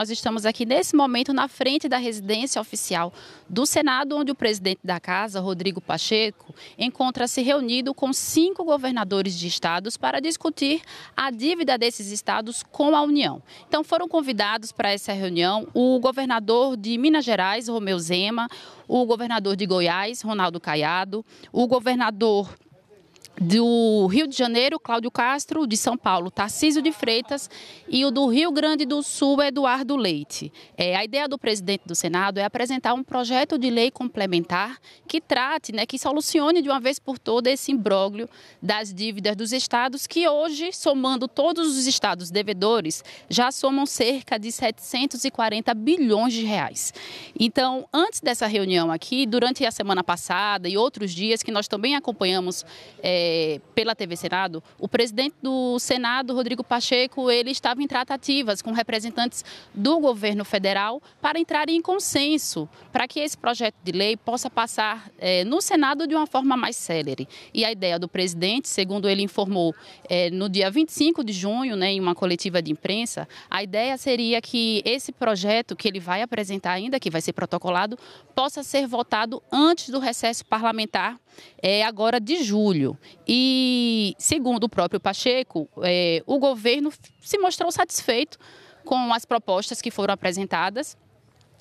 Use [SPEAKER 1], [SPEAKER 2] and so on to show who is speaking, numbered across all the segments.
[SPEAKER 1] Nós estamos aqui nesse momento na frente da residência oficial do Senado, onde o presidente da casa, Rodrigo Pacheco, encontra-se reunido com cinco governadores de estados para discutir a dívida desses estados com a União. Então foram convidados para essa reunião o governador de Minas Gerais, Romeu Zema, o governador de Goiás, Ronaldo Caiado, o governador do Rio de Janeiro, Cláudio Castro, de São Paulo, Tarcísio de Freitas, e o do Rio Grande do Sul, Eduardo Leite. É, a ideia do presidente do Senado é apresentar um projeto de lei complementar que trate, né, que solucione de uma vez por todas esse imbróglio das dívidas dos estados, que hoje, somando todos os estados devedores, já somam cerca de 740 bilhões de reais. Então, antes dessa reunião aqui, durante a semana passada e outros dias que nós também acompanhamos. É, eh, pela TV Senado, o presidente do Senado, Rodrigo Pacheco, ele estava em tratativas com representantes do governo federal para entrar em consenso para que esse projeto de lei possa passar é, no Senado de uma forma mais célere. E a ideia do presidente, segundo ele informou é, no dia 25 de junho, né, em uma coletiva de imprensa, a ideia seria que esse projeto que ele vai apresentar ainda, que vai ser protocolado, possa ser votado antes do recesso parlamentar, é, agora de julho. E, segundo o próprio Pacheco, é, o governo se mostrou satisfeito com as propostas que foram apresentadas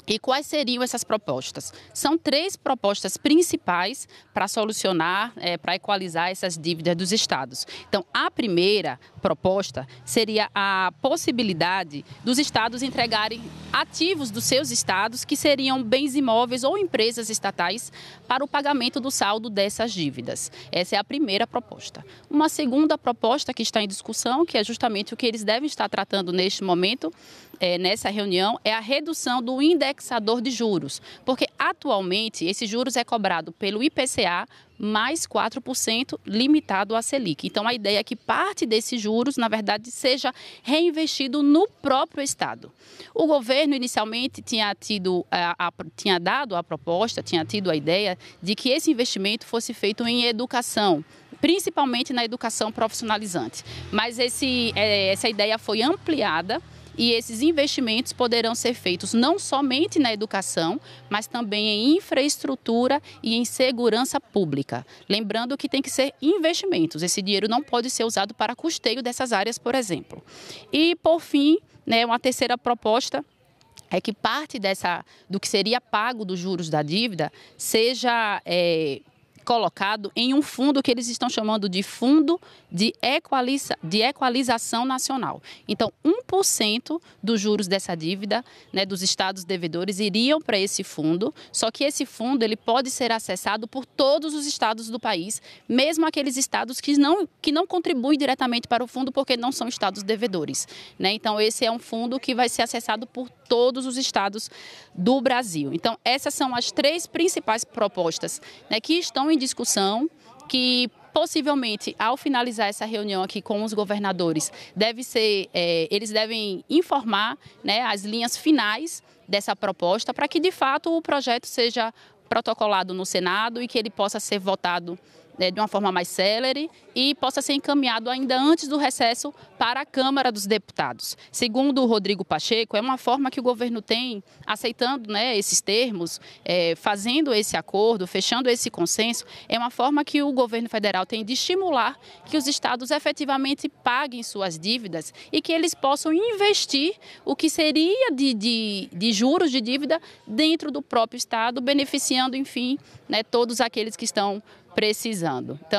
[SPEAKER 1] e quais seriam essas propostas? São três propostas principais para solucionar, é, para equalizar essas dívidas dos estados. Então, a primeira proposta seria a possibilidade dos estados entregarem ativos dos seus estados, que seriam bens imóveis ou empresas estatais, para o pagamento do saldo dessas dívidas. Essa é a primeira proposta. Uma segunda proposta que está em discussão, que é justamente o que eles devem estar tratando neste momento, é, nessa reunião, é a redução do índice indexador de juros, porque atualmente esse juros é cobrado pelo IPCA mais 4% limitado à Selic. Então a ideia é que parte desses juros, na verdade, seja reinvestido no próprio Estado. O governo inicialmente tinha tido eh, a, a, tinha dado a proposta, tinha tido a ideia de que esse investimento fosse feito em educação, principalmente na educação profissionalizante. Mas esse, eh, essa ideia foi ampliada e esses investimentos poderão ser feitos não somente na educação, mas também em infraestrutura e em segurança pública. Lembrando que tem que ser investimentos, esse dinheiro não pode ser usado para custeio dessas áreas, por exemplo. E, por fim, né, uma terceira proposta é que parte dessa do que seria pago dos juros da dívida seja é, colocado em um fundo que eles estão chamando de Fundo de, equaliza, de Equalização Nacional. Então, 1% dos juros dessa dívida, né, dos estados devedores, iriam para esse fundo, só que esse fundo ele pode ser acessado por todos os estados do país, mesmo aqueles estados que não, que não contribuem diretamente para o fundo porque não são estados devedores. Né? Então, esse é um fundo que vai ser acessado por todos os estados do Brasil. Então, essas são as três principais propostas né, que estão em discussão, que possivelmente, ao finalizar essa reunião aqui com os governadores, deve ser, é, eles devem informar né, as linhas finais dessa proposta para que, de fato, o projeto seja protocolado no Senado e que ele possa ser votado né, de uma forma mais célere e possa ser encaminhado ainda antes do recesso para a Câmara dos Deputados. Segundo o Rodrigo Pacheco, é uma forma que o governo tem, aceitando né, esses termos, é, fazendo esse acordo, fechando esse consenso, é uma forma que o governo federal tem de estimular que os estados efetivamente paguem suas dívidas e que eles possam investir o que seria de, de, de juros de dívida dentro do próprio estado, beneficiando, enfim, né, todos aqueles que estão precisando. Então,